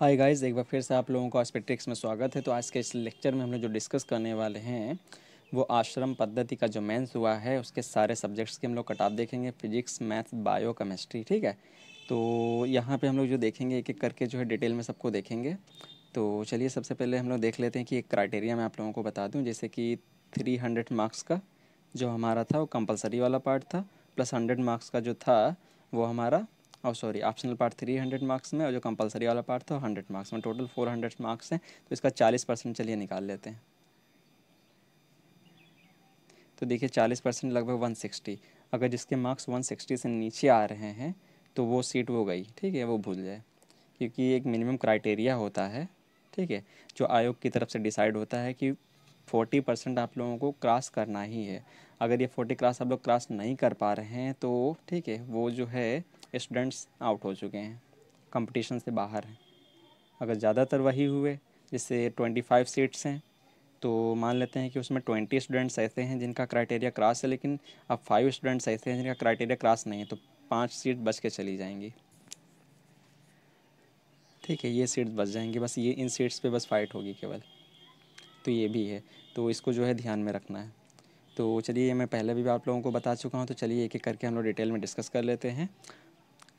hi guys एक बार फिर से आप लोगों को हॉस्पिट्रिक्स में स्वागत है तो आज के इस लेक्चर में हम लोग जो डिस्कस करने वाले हैं वो आश्रम पद्धति का जो मेंस हुआ है उसके सारे सब्जेक्ट्स के हम लोग कटाप देखेंगे फिजिक्स मैथ्स बायो केमिस्ट्री ठीक है तो यहाँ पे हम लोग जो देखेंगे एक एक करके जो है डिटेल में सबको देखेंगे तो चलिए सबसे पहले हम लोग देख लेते हैं कि एक क्राइटेरिया मैं आप लोगों को बता दूँ जैसे कि थ्री हंड्रेड मार्क्स का जो हमारा था वो कंपलसरी वाला पार्ट था प्लस हंड्रेड मार्क्स का जो था वो हमारा और sorry optional part three hundred marks में और जो कंपलसरी वाला पार्ट था हंड्रेड मार्क्स में टोटल फोर हंड्रेड मार्क्स हैं तो इसका चालीस परसेंट चलिए निकाल लेते हैं तो देखिए चालीस परसेंट लगभग वन सिक्सटी अगर जिसके मार्क्स वन सिक्सटी से नीचे आ रहे हैं तो वो सीट वो गई ठीक है वो भूल जाए क्योंकि एक मिनिमम क्राइटेरिया होता है ठीक है जो आयोग की तरफ से डिसाइड होता है कि फोर्टी परसेंट आप लोगों को क्रॉस करना ही है अगर ये फोर्टी क्रॉस आप लोग क्रॉस नहीं कर पा रहे हैं तो ठीक है वो जो है स्टूडेंट्स आउट हो चुके हैं कंपटीशन से बाहर हैं अगर ज़्यादातर वही हुए जिससे ट्वेंटी फाइव सीट्स हैं तो मान लेते हैं कि उसमें ट्वेंटी स्टूडेंट्स ऐसे हैं जिनका क्राइटेरिया क्रॉस है लेकिन अब फाइव स्टूडेंट्स ऐसे हैं जिनका क्राइटेरिया क्रॉस नहीं है तो पाँच सीट बच के चली जाएंगी ठीक है ये सीट्स बच जाएंगी बस ये इन सीट्स पे बस फाइट होगी केवल तो ये भी है तो इसको जो है ध्यान में रखना है तो चलिए मैं पहले भी आप लोगों को बता चुका हूँ तो चलिए एक एक करके हम लोग डिटेल में डिस्कस कर लेते हैं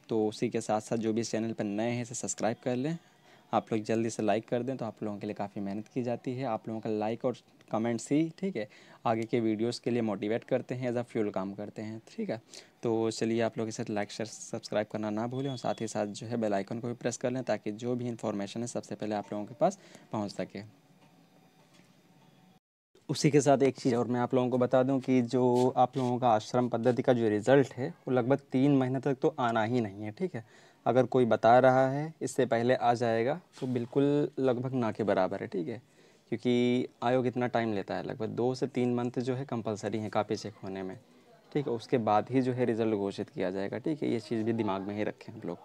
तो उसी के साथ साथ जो भी इस चैनल पर नए हैं इसे सब्सक्राइब कर लें आप लोग जल्दी से लाइक कर दें तो आप लोगों के लिए काफ़ी मेहनत की जाती है आप लोगों का लाइक और कमेंट्स ही ठीक है आगे के वीडियोस के लिए मोटिवेट करते हैं एज अ फ्यूल काम करते हैं ठीक है तो चलिए आप लोग इसे लाइक शेयर सब्सक्राइब करना ना भूलें और साथ ही साथ जो है बेल आइकन को भी प्रेस कर लें ताकि जो भी इन्फॉर्मेशन है सबसे पहले आप लोगों के पास पहुँच सके उसी के साथ एक चीज़ और मैं आप लोगों को बता दूं कि जो आप लोगों का आश्रम पद्धति का जो रिज़ल्ट है वो लगभग तीन महीने तक तो आना ही नहीं है ठीक है अगर कोई बता रहा है इससे पहले आ जाएगा तो बिल्कुल लगभग ना के बराबर है ठीक है क्योंकि आयोग इतना टाइम लेता है लगभग दो से तीन मंथ जो है कंपलसरी है कापी चेक होने में ठीक है उसके बाद ही जो है रिज़ल्ट घोषित किया जाएगा ठीक है ये चीज़ भी दिमाग में ही रखें हम लोग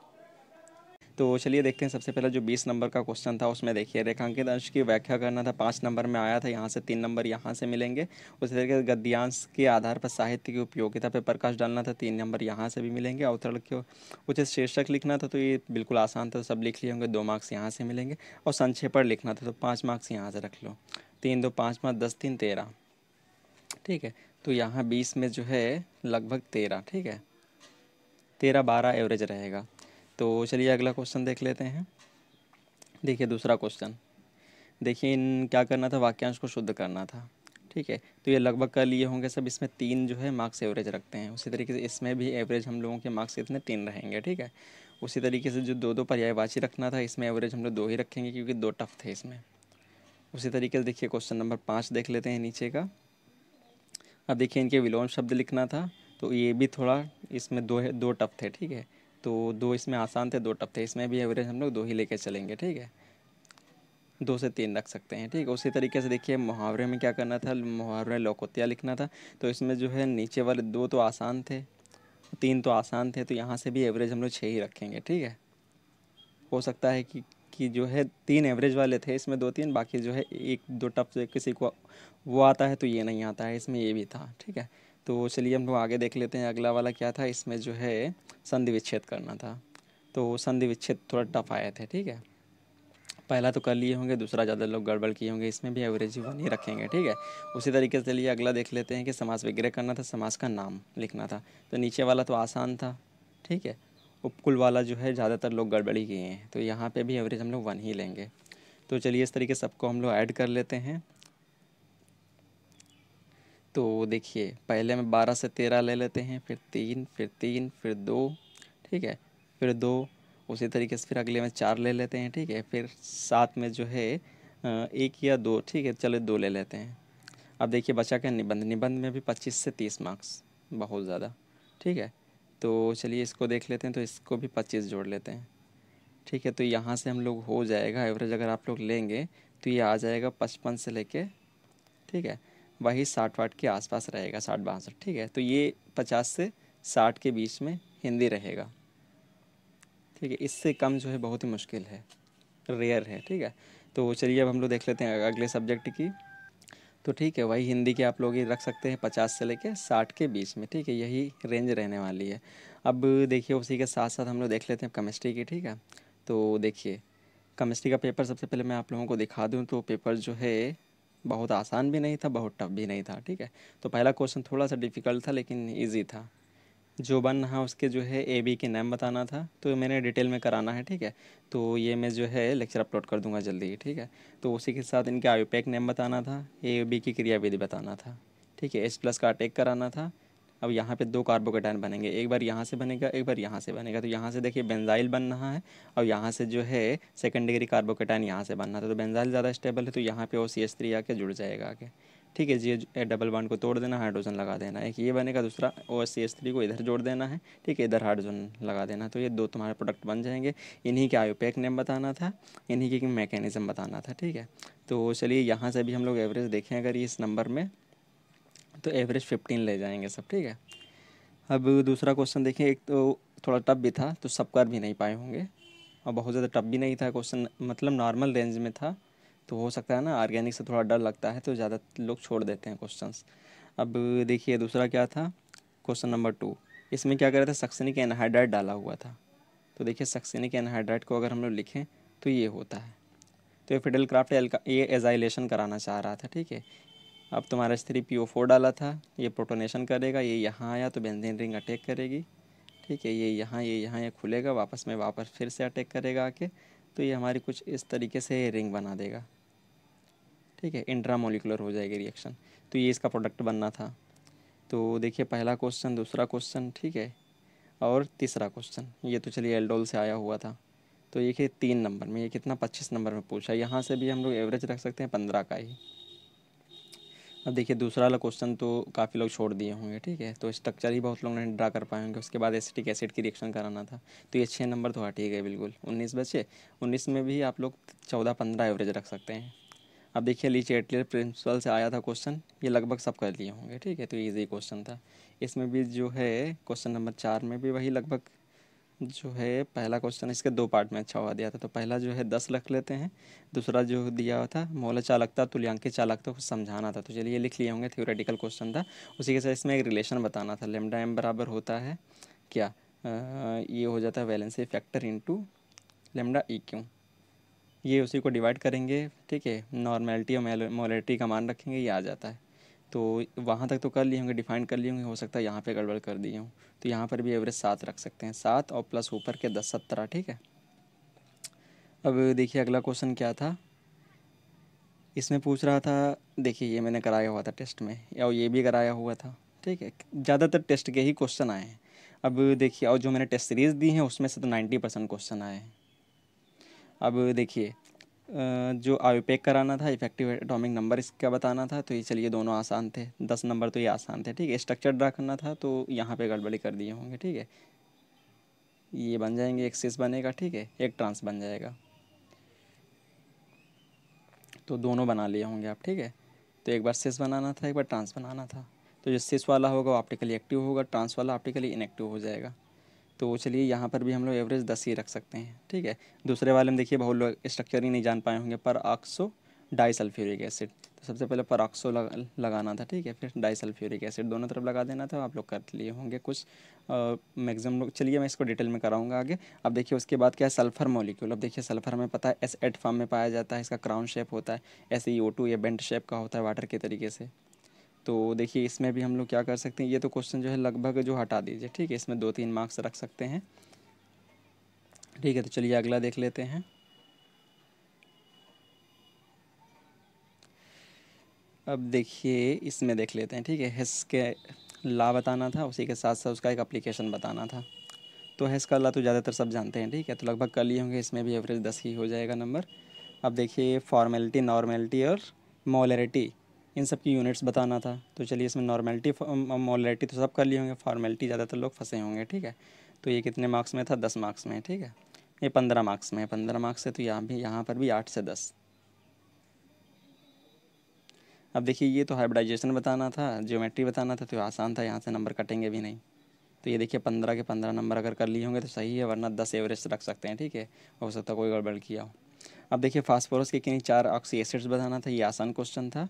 तो चलिए देखते हैं सबसे पहले जो बीस नंबर का क्वेश्चन था उसमें देखिए रेखांकित अंश की व्याख्या करना था पाँच नंबर में आया था यहाँ से तीन नंबर यहाँ से मिलेंगे उसी तरीके से गद्यांश के आधार पर साहित्य की उपयोगिता पर प्रकाश डालना था तीन नंबर यहाँ से भी मिलेंगे अवतरण के उचित शीर्षक लिखना था तो ये बिल्कुल आसान था तो सब लिख लिए होंगे दो मार्क्स यहाँ से मिलेंगे और संक्षेपण लिखना था तो पाँच मार्क्स यहाँ से रख लो तीन दो पाँच पाँच दस तीन तेरह ठीक है तो यहाँ बीस में जो है लगभग तेरह ठीक है तेरह बारह एवरेज रहेगा तो चलिए अगला क्वेश्चन देख लेते हैं देखिए दूसरा क्वेश्चन देखिए इन क्या करना था वाक्यांश को शुद्ध करना था ठीक है तो ये लगभग कर लिए होंगे सब इसमें तीन जो है मार्क्स एवरेज रखते हैं उसी तरीके से इसमें भी एवरेज हम लोगों के मार्क्स इतने तीन रहेंगे ठीक है उसी तरीके से जो दो दो पर्यायवाची रखना था इसमें एवरेज हम लोग दो ही रखेंगे क्योंकि दो टफ थे इसमें उसी तरीके से देखिए क्वेश्चन नंबर पाँच देख लेते हैं नीचे का अब देखिए इनके विलोम शब्द लिखना था तो ये भी थोड़ा इसमें दो दो टफ थे ठीक है तो दो इसमें आसान थे दो टफ थे इसमें भी एवरेज हम लोग दो ही लेके चलेंगे ठीक है दो से तीन रख सकते हैं ठीक है उसी तरीके से देखिए मुहावरे में क्या करना था मुहावरे लोकोतिया लिखना था तो इसमें जो है नीचे वाले दो तो आसान थे तीन तो आसान थे तो यहाँ से भी एवरेज हम लोग छः ही रखेंगे ठीक है हो सकता है कि कि जो है तीन एवरेज वाले थे इसमें दो तीन बाकी जो है एक दो टफ से किसी को वो आता है तो ये नहीं आता है इसमें ये भी था ठीक है तो चलिए हम लोग आगे देख लेते हैं अगला वाला क्या था इसमें जो है संधि विच्छेद करना था तो संधि विच्छेद थोड़ा टफ आए थे ठीक है पहला तो कर लिए होंगे दूसरा ज़्यादा लोग गड़बड़ किए होंगे इसमें भी एवरेज वन ही रखेंगे ठीक है उसी तरीके से लिए अगला देख लेते हैं कि समाज विग्रह करना था समाज का नाम लिखना था तो नीचे वाला तो आसान था ठीक है उपकुल वाला जो है ज़्यादातर लोग गड़बड़ी किए हैं तो यहाँ पर भी एवरेज हम लोग वन ही लेंगे तो चलिए इस तरीके सबको हम लोग ऐड कर लेते हैं तो देखिए पहले में बारह से तेरह ले लेते हैं फिर तीन फिर तीन फिर दो ठीक है फिर दो उसी तरीके से फिर अगले में चार ले लेते हैं ठीक है फिर सात में जो है एक या दो ठीक है चलो दो ले लेते हैं अब देखिए बचा क्या निबंध निबंध में भी पच्चीस से तीस मार्क्स बहुत ज़्यादा ठीक है तो चलिए इसको देख लेते हैं तो इसको भी पच्चीस जोड़ लेते हैं ठीक है तो यहाँ से हम लोग हो जाएगा एवरेज अगर आप लोग लेंगे तो ये आ जाएगा पचपन से लेके ठीक है वही साठ वाट के आसपास रहेगा साठ बासठ ठीक है तो ये पचास से साठ के बीच में हिंदी रहेगा ठीक है इससे कम जो है बहुत ही मुश्किल है रेयर है ठीक है तो चलिए अब हम लोग देख लेते हैं अगले सब्जेक्ट की तो ठीक है वही हिंदी के आप लोग ये रख सकते हैं पचास से लेके साठ के बीच में ठीक है यही रेंज रहने वाली है अब देखिए उसी के साथ साथ हम लोग देख लेते हैं केमिस्ट्री की ठीक है तो देखिए केमिस्ट्री का पेपर सबसे पहले मैं आप लोगों को दिखा दूँ तो पेपर जो है बहुत आसान भी नहीं था बहुत टफ भी नहीं था ठीक है तो पहला क्वेश्चन थोड़ा सा डिफ़िकल्ट था लेकिन ईजी था जो बन रहा उसके जो है ए बी के नेम बताना था तो मैंने डिटेल में कराना है ठीक है तो ये मैं जो है लेक्चर अपलोड कर दूंगा जल्दी ही ठीक है तो उसी के साथ इनके आयुपैक नेम बताना था ए बी की क्रियाविधि बताना था ठीक है एस प्लस का अटैक कराना था अब यहाँ पे दो कार्बोकेटाइन बनेंगे एक बार यहाँ से बनेगा एक बार यहाँ से बनेगा तो यहाँ से देखिए बेंजाइल बन रहा है और यहाँ से जो है सेकेंड डिग्री कार्बोकेटाइन यहाँ से बन रहा था तो बेंजाइल ज़्यादा स्टेबल है तो यहाँ पे ओ सी एस थ्री आके जुड़ जाएगा आके ठीक है जी डबल वन को तोड़ देना हाइड्रोजन लगा देना एक ये बनेगा दूसरा ओ सी एस थ्री को इधर जोड़ देना है ठीक है इधर हाइड्रोजन लगा देना तो ये दो तुम्हारे प्रोडक्ट बन जाएंगे इन्हीं के आयोपैक नेम बताना था इन्हीं के मैकेनिज़्म बताना था ठीक है तो चलिए यहाँ से भी हम लोग एवरेज देखें अगर इस नंबर में तो एवरेज फिफ्टीन ले जाएंगे सब ठीक है अब दूसरा क्वेश्चन देखिए एक तो थोड़ा टफ भी था तो सब कर भी नहीं पाए होंगे और बहुत ज़्यादा टफ भी नहीं था क्वेश्चन मतलब नॉर्मल रेंज में था तो हो सकता है ना ऑर्गेनिक से थोड़ा डर लगता है तो ज़्यादा लोग छोड़ देते हैं क्वेश्चन अब देखिए दूसरा क्या था क्वेश्चन नंबर टू इसमें क्या कर रहे थे सक्सेनिक एनहाइड्राइट डाला हुआ था तो देखिए सक्सेनिक एनहाइड्राइट को अगर हम लोग लिखें तो ये होता है तो ये फिडल क्राफ्ट ये एजाइलेशन कराना चाह रहा था ठीक है अब तुम्हारा स्त्री पी ओ फोर डाला था ये प्रोटोनेशन करेगा ये यहाँ आया तो बेंजीन रिंग अटैक करेगी ठीक है ये यहाँ ये यहाँ ये खुलेगा वापस में वापस फिर से अटैक करेगा आके तो ये हमारी कुछ इस तरीके से रिंग बना देगा ठीक है इंट्रामोलिकुलर हो जाएगी रिएक्शन तो ये इसका प्रोडक्ट बनना था तो देखिए पहला क्वेश्चन दूसरा क्वेश्चन ठीक है और तीसरा क्वेश्चन ये तो चलिए एल्डोल से आया हुआ था तो ये कि तीन नंबर में ये कितना पच्चीस नंबर में पूछा यहाँ से भी हम लोग एवरेज रख सकते हैं पंद्रह का ही अब देखिए दूसरा वाला क्वेश्चन तो काफ़ी लोग छोड़ दिए होंगे ठीक है तो स्ट्रक्चर ही बहुत लोग ने ड्रा कर पाए होंगे उसके बाद एसिटिक एसिड की रिएक्शन कराना था तो ये छः नंबर तो हट ही गए बिल्कुल उन्नीस बचे उन्नीस में भी आप लोग चौदह पंद्रह एवरेज रख सकते हैं अब देखिए लीच एटलियर प्रिंसिपल से आया था क्वेश्चन ये लगभग सब कर लिए होंगे ठीक है तो ईजी क्वेश्चन था इसमें भी जो है क्वेश्चन नंबर चार में भी वही लगभग जो है पहला क्वेश्चन इसके दो पार्ट में अच्छा हुआ दिया था तो पहला जो है दस लख लेते हैं दूसरा जो दिया हुआ था मौल चालकता तुल्यांकी चालकता को समझाना था तो चलिए लिख लिए होंगे थ्योरेटिकल क्वेश्चन था उसी के साथ इसमें एक रिलेशन बताना था लेमडा एम बराबर होता है क्या आ, ये हो जाता है valency factor into lambda E Q ये उसी को डिवाइड करेंगे ठीक है नॉर्मेलिटी और मोलिटी का मान रखेंगे ये आ जाता है तो वहाँ तक तो कर लिए होंगे डिफाइन कर लिए होंगे हो सकता है यहाँ पे गड़बड़ कर दिए हूँ तो यहाँ पर भी एवरेज सात रख सकते हैं सात और प्लस ऊपर के दस सत्रह ठीक है अब देखिए अगला क्वेश्चन क्या था इसमें पूछ रहा था देखिए ये मैंने कराया हुआ था टेस्ट में या ये भी कराया हुआ था ठीक है ज़्यादातर टेस्ट के ही क्वेश्चन आए हैं अब देखिए और जो मैंने टेस्ट सीरीज़ दी हैं उसमें से तो नाइन्टी परसेंट क्वेश्चन आए हैं अब देखिए जो आयोपेक कराना था इफेक्टिव एटॉमिक नंबर इसका बताना था तो ये चलिए दोनों आसान थे दस नंबर तो ये आसान थे ठीक है स्ट्रक्चर ड्रा करना था तो यहाँ पे गड़बड़ी कर दिए होंगे ठीक है ये बन जाएंगे एक सिस बनेगा ठीक है एक ट्रांस बन जाएगा तो दोनों बना लिए होंगे आप ठीक है तो एक बार सिस बनाना था एक बार ट्रांस बनाना था तो जो सिस वाला होगा वो ऑप्टिकली एक्टिव होगा ट्रांस वाला ऑप्टिकली इनएक्टिव हो जाएगा तो चलिए यहाँ पर भी हम लोग एवरेज दस ही रख सकते हैं ठीक है दूसरे वाले में देखिए बहुत लोग स्ट्रक्चर ही नहीं जान पाए होंगे पर आक्सो डाइसल्फ्यूरिक एसिड तो सबसे पहले पराक्सो लग, लगाना था ठीक है फिर डाइसल्फ्यूरिक एसिड दोनों तरफ लगा देना था आप लोग कर लिए होंगे कुछ मैक्सिमम लोग चलिए मैं इसको डिटेल में कराऊंगा आगे अब देखिए उसके बाद क्या है सल्फर मॉलिक्यूल अब देखिए सल्फर हमें पता है एस एट फॉर्म में पाया जाता है इसका क्राउन शेप होता है ऐसे ही ओ टू या बेंट शेप का होता है वाटर के तरीके से तो देखिए इसमें भी हम लोग क्या कर सकते हैं ये तो क्वेश्चन जो है लगभग जो हटा दीजिए ठीक है इसमें दो तीन मार्क्स रख सकते हैं ठीक है तो चलिए अगला देख लेते हैं अब देखिए इसमें देख लेते हैं ठीक है हेस के ला बताना था उसी के साथ साथ उसका एक अप्लीकेशन बताना था तो हेस का ला तो ज़्यादातर सब जानते हैं ठीक है तो लगभग कल ही होंगे इसमें भी एवरेज दस ही हो जाएगा नंबर अब देखिए फॉर्मेलिटी नॉर्मेलिटी और मोलरिटी इन सब की यूनिट्स बताना था तो चलिए इसमें नॉर्मेलिटी मॉलरिटी um, um, तो सब कर लिए होंगे फॉर्मेलिटी ज़्यादातर लोग फंसे होंगे ठीक है तो ये कितने मार्क्स में था दस मार्क्स में ठीक है ये पंद्रह मार्क्स में है पंद्रह मार्क्स से तो यहाँ भी यहाँ पर भी आठ से दस अब देखिए ये तो हाइब्रिडाइजेशन बताना था ज्योमेट्री बताना था तो आसान था यहाँ से नंबर कटेंगे भी नहीं तो ये देखिए पंद्रह के पंद्रह नंबर अगर कर लिए होंगे तो सही है वरना दस एवरेज रख सकते हैं ठीक है हो सकता है कोई गड़बड़ किया हो अब देखिए फास्फोरस के किन चार ऑक्सी एसिड्स बताना था ये आसान क्वेश्चन था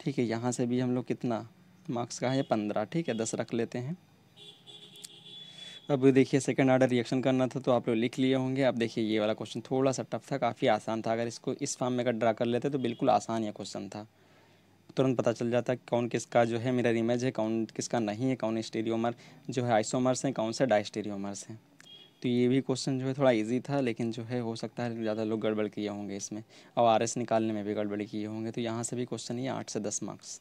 ठीक है यहाँ से भी हम लोग कितना मार्क्स का है पंद्रह ठीक है दस रख लेते हैं अब देखिए सेकंड आर्डर रिएक्शन करना था तो आप लोग लिख लिए होंगे अब देखिए ये वाला क्वेश्चन थोड़ा सा टफ था काफ़ी आसान था अगर इसको इस फॉर्म में अगर ड्रा कर लेते तो बिल्कुल आसान यह क्वेश्चन था तुरंत पता चल जाता कौन किसका जो है मेरा इमेज है कौन किसका नहीं है कौन स्टेरियोमर जो है आइसोमर्स हैं कौन से डाइस्टेरियोमर्स हैं तो ये भी क्वेश्चन जो है थोड़ा इजी था लेकिन जो है हो सकता है ज़्यादा लोग गड़बड़ किए होंगे इसमें और आर निकालने में भी गड़बड़ी किए होंगे तो यहाँ से भी क्वेश्चन ये आठ से दस मार्क्स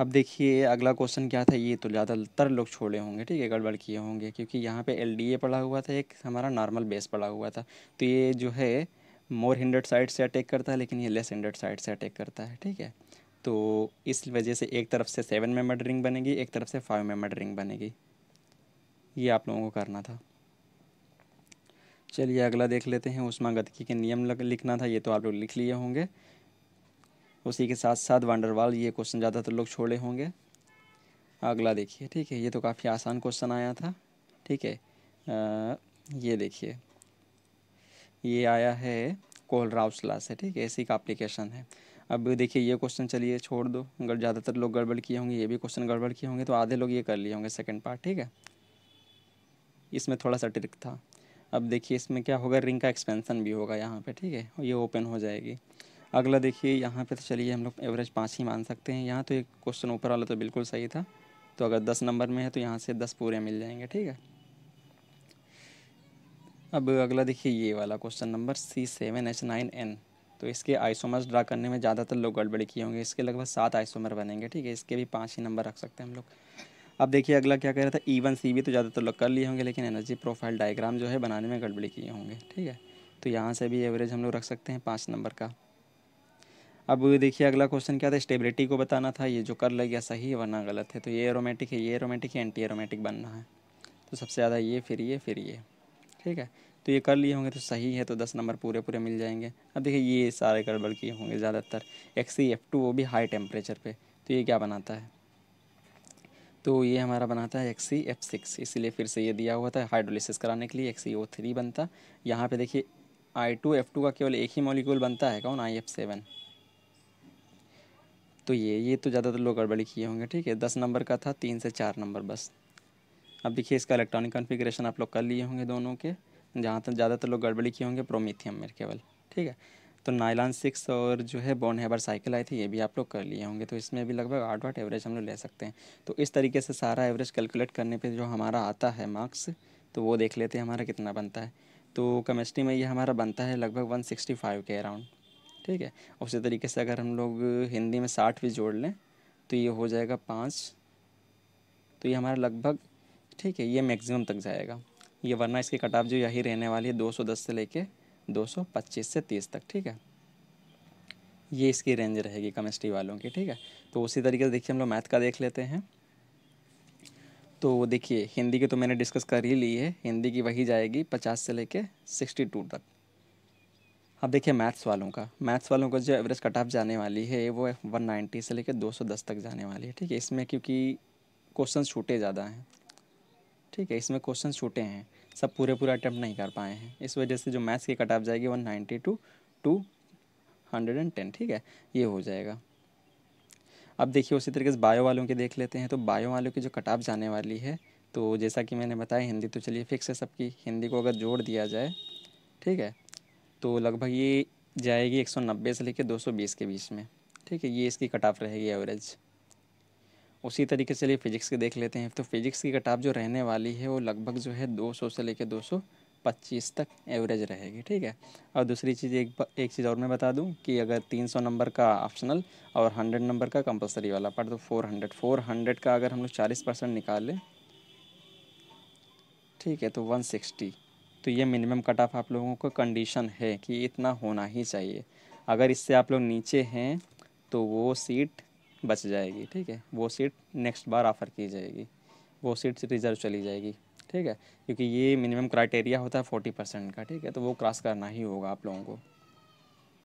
अब देखिए अगला क्वेश्चन क्या था ये तो ज़्यादातर लोग छोड़े होंगे ठीक है गड़बड़ किए होंगे क्योंकि यहाँ पे एलडीए पड़ा हुआ था एक हमारा नॉर्मल बेस पड़ा हुआ था तो ये जो है मोर हिंड्रेड साइड से अटैक करता है लेकिन ये लेस हंड्रेड साइड से अटैक करता है ठीक है तो इस वजह से एक तरफ से सेवन मेमर रिंग बनेगी एक तरफ से फाइव मेमर रिंग बनेगी ये आप लोगों को करना था चलिए अगला देख लेते हैं उष्मा गतिकी के नियम लिखना था ये तो आप लोग लिख लिए होंगे उसी के साथ साथ वांडरवाल ये क्वेश्चन ज़्यादातर लोग छोड़े होंगे अगला देखिए ठीक है ये तो काफ़ी आसान क्वेश्चन आया था ठीक है ये देखिए ये आया है कोहलराउसला से ठीक है ऐसी का अप्लीकेशन है अब देखिए ये क्वेश्चन चलिए छोड़ दो अगर ज़्यादातर लोग गड़बड़ किए होंगे ये भी क्वेश्चन गड़बड़ किए होंगे तो आधे लोग ये कर लिए होंगे सेकंड पार्ट ठीक है इसमें थोड़ा सा ट्रिक था अब देखिए इसमें क्या होगा रिंग का एक्सपेंसन भी होगा यहाँ पे ठीक है ये ओपन हो जाएगी अगला देखिए यहाँ पे तो चलिए हम लोग एवरेज पाँच ही मान सकते हैं यहाँ तो एक क्वेश्चन ऊपर वाला तो बिल्कुल सही था तो अगर दस नंबर में है तो यहाँ से दस पूरे मिल जाएंगे ठीक है अब अगला देखिए ये वाला question number C seven H nine N तो इसके आइसोमर्स ड्रा करने में ज़्यादातर लोग गड़बड़ी किए होंगे इसके लगभग सात आइसोमर बनेंगे ठीक है इसके भी पाँच ही नंबर रख सकते हैं हम लोग अब देखिए अगला क्या कह रहा था ई वन सी भी तो ज़्यादातर लोग कर लिए होंगे लेकिन एनर्जी प्रोफाइल डायग्राम जो है बनाने में गड़बड़ी किए होंगे ठीक है तो यहाँ से भी एवरेज हम लोग रख सकते हैं पाँच नंबर का अब देखिए अगला क्वेश्चन क्या था स्टेबिलिटी को बताना था ये जो कर लग गया सही है वरना गलत है तो ये एरोमेटिक है ये एरोमेटिक है एंटी एरोमेटिक बनना है तो सबसे ज़्यादा ये फिर ये फिर ये ठीक है तो ये कर लिए होंगे तो सही है तो दस नंबर पूरे पूरे मिल जाएंगे अब देखिए ये सारे गड़बड़ किए होंगे ज़्यादातर एक्सी एफ टू वो भी हाई टेम्परेचर पर तो ये क्या बनाता है तो ये हमारा बनाता है एक्सी एफ सिक्स इसीलिए फिर से ये दिया हुआ था हाइड्रोलिसिस कराने के लिए एक्सी ओ थ्री बनता यहाँ पे देखिए आई टू एफ टू का केवल एक ही मॉलिक्यूल बनता है कौन आई एफ सेवन तो ये ये तो ज़्यादातर लोग गड़बड़ी किए होंगे ठीक है दस नंबर का था तीन से चार नंबर बस अब देखिए इसका इलेक्ट्रॉनिक कन्फिग्रेशन आप लोग कर लिए होंगे दोनों के जहाँ तक ज़्यादातर लोग गड़बड़ी किए होंगे प्रोमीथियम में केवल ठीक है तो नाइलान सिक्स और जो है बॉन हेबर साइकिल आई थी ये भी आप लोग कर लिए होंगे तो इसमें भी लगभग आठ वाट एवरेज हम लोग ले सकते हैं तो इस तरीके से सारा एवरेज कैलकुलेट करने पर जो हमारा आता है मार्क्स तो वो देख लेते हैं हमारा कितना बनता है तो केमिस्ट्री में ये हमारा बनता है लगभग वन सिक्सटी फाइव के अराउंड ठीक है उसी तरीके से अगर हम लोग हिंदी में साठ भी जोड़ लें तो ये हो जाएगा पाँच तो ये हमारा लगभग ठीक है ये मैक्सिमम तक जाएगा ये वरना इसकी कटाव जो यही रहने वाली है दो सौ दस से लेके 225 से 30 तक ठीक है ये इसकी रेंज रहेगी केमिस्ट्री वालों की ठीक है तो उसी तरीके से देखिए हम लोग मैथ का देख लेते हैं तो देखिए हिंदी की तो मैंने डिस्कस कर ही ली है हिंदी की वही जाएगी पचास से लेके सिक्सटी टू तक अब देखिए मैथ्स वालों का मैथ्स वालों का जो एवरेज कट ऑफ जाने वाली है वो वन नाइन्टी से लेकर दो सौ दस तक जाने वाली है ठीक है इसमें क्योंकि क्वेश्चन छूटे ज़्यादा हैं ठीक है इसमें क्वेश्चन छूटे हैं सब पूरे पूरे अटैम्प्ट नहीं कर पाए हैं इस वजह से जो मैथ्स की कट ऑफ जाएगी one ninety two two hundred and ten ठीक है ये हो जाएगा अब देखिए उसी तरीके से बायो वालों के देख लेते हैं तो बायो वालों की जो कट ऑफ जाने वाली है तो जैसा कि मैंने बताया हिंदी तो चलिए फिक्स है सबकी हिंदी को अगर जोड़ दिया जाए ठीक है तो लगभग ये जाएगी नब्बे से लेकर बीस के बीच में ठीक है ये इसकी कट ऑफ रहेगी एवरेज उसी तरीके से लिए फिजिक्स के देख लेते हैं तो फिजिक्स की कटाप जो रहने वाली है वो लगभग जो है 200 से लेकर 225 तक एवरेज रहेगी ठीक है और दूसरी चीज़ एक एक चीज़ और मैं बता दूं कि अगर 300 नंबर का ऑप्शनल और 100 नंबर का कंपलसरी वाला पार्ट तो 400 400 का अगर हम लोग चालीस परसेंट निकालें ठीक है तो सिक्सटी तो ये मिनिमम कट ऑफ आप लोगों को कंडीशन है कि इतना होना ही चाहिए अगर इससे आप लोग नीचे हैं तो वो सीट बच जाएगी ठीक है वो सीट नेक्स्ट बार ऑफ़र की जाएगी वो सीट रिज़र्व चली जाएगी ठीक है क्योंकि ये मिनिमम क्राइटेरिया होता है फोर्टी परसेंट का ठीक है तो वो क्रॉस करना ही होगा आप लोगों को